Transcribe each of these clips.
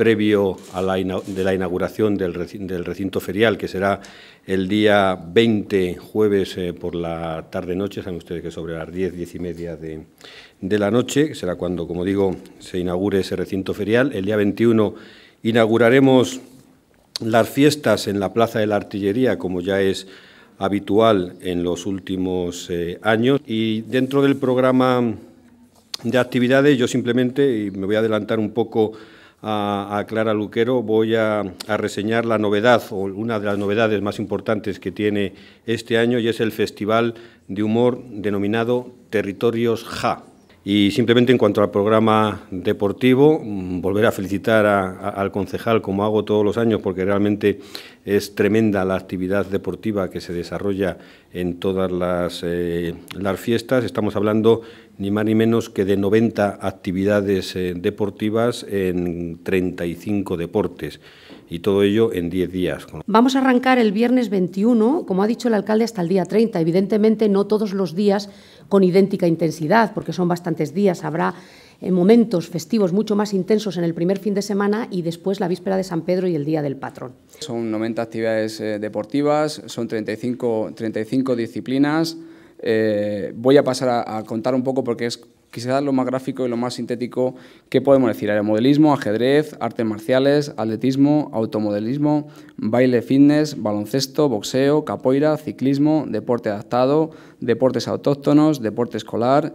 previo a la, de la inauguración del, recinto ferial, que será el día 20, jueves eh, por la tarde-noche, saben ustedes que sobre las 10, 10 y media de, la noche, que será cuando, como digo, se inaugure ese recinto ferial. El día 21 inauguraremos las fiestas en la Plaza de la Artillería, como ya es habitual en los últimos eh, años. Y dentro del programa de actividades, yo simplemente, y me voy a adelantar un poco, a, Clara Luquero, voy a, a, reseñar la novedad o una de las novedades más importantes que tiene este año y es el Festival de Humor denominado Territorios Ja. Y simplemente en cuanto al programa deportivo, mm, volver a felicitar al concejal, como hago todos los años, porque realmente es tremenda la actividad deportiva que se desarrolla en todas las, eh, las fiestas. Estamos hablando ni más ni menos que de 90 actividades eh, deportivas en 35 deportes y todo ello en 10 días. Vamos a arrancar el viernes 21, como ha dicho el alcalde, hasta el día 30. Evidentemente no todos los días con idéntica intensidad, porque son bastante días, habrá eh, momentos festivos mucho más intensos en el primer fin de semana y después la víspera de San Pedro y el Día del Patrón. Son 90 actividades eh, deportivas, son 35, 35 disciplinas. Eh, voy a pasar a, a contar un poco porque es quizás lo más gráfico y lo más sintético que podemos decir. Aeromodelismo, ajedrez, artes marciales, atletismo, automodelismo, baile fitness, baloncesto, boxeo, capoeira, ciclismo, deporte adaptado, deportes autóctonos, deporte escolar,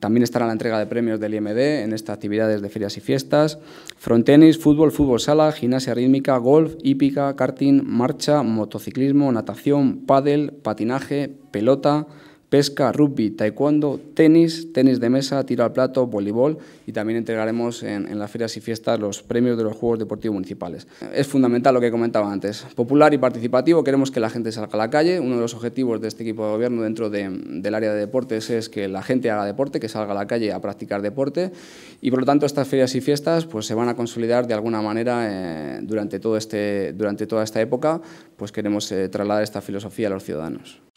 también estará la entrega de premios del IMD en estas actividades de ferias y fiestas. Frontenis, fútbol, fútbol sala, gimnasia rítmica, golf, hípica, karting, marcha, motociclismo, natación, pádel, patinaje, pelota, pesca, rugby, taekwondo, tenis, tenis de mesa, tiro al plato, voleibol y también entregaremos en, las ferias y fiestas los premios de los Juegos Deportivos Municipales. Es fundamental lo que comentaba antes, popular y participativo, queremos que la gente salga a la calle, uno de los objetivos de este equipo de gobierno dentro del área de deportes es que la gente haga deporte, que salga a la calle a practicar deporte y por lo tanto estas ferias y fiestas pues, se van a consolidar de alguna manera eh, durante, todo este, durante toda esta época, pues queremos eh, trasladar esta filosofía a los ciudadanos.